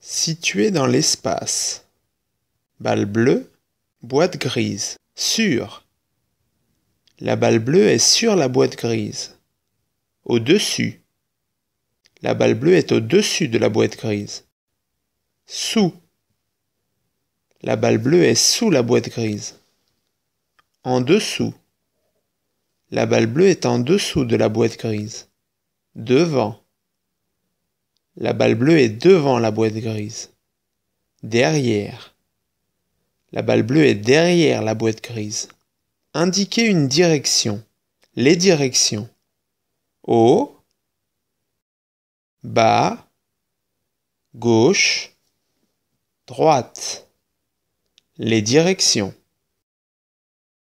situé dans l'espace. Balle bleue, boîte grise, sur. La balle bleue est sur la boîte grise. Au-dessus. La balle bleue est au-dessus de la boîte grise. Sous. La balle bleue est sous la boîte grise. En dessous. La balle bleue est en dessous de la boîte grise. Devant. La balle bleue est devant la boîte grise. Derrière. La balle bleue est derrière la boîte grise. Indiquez une direction. Les directions. Haut. Bas. Gauche. Droite. Les directions.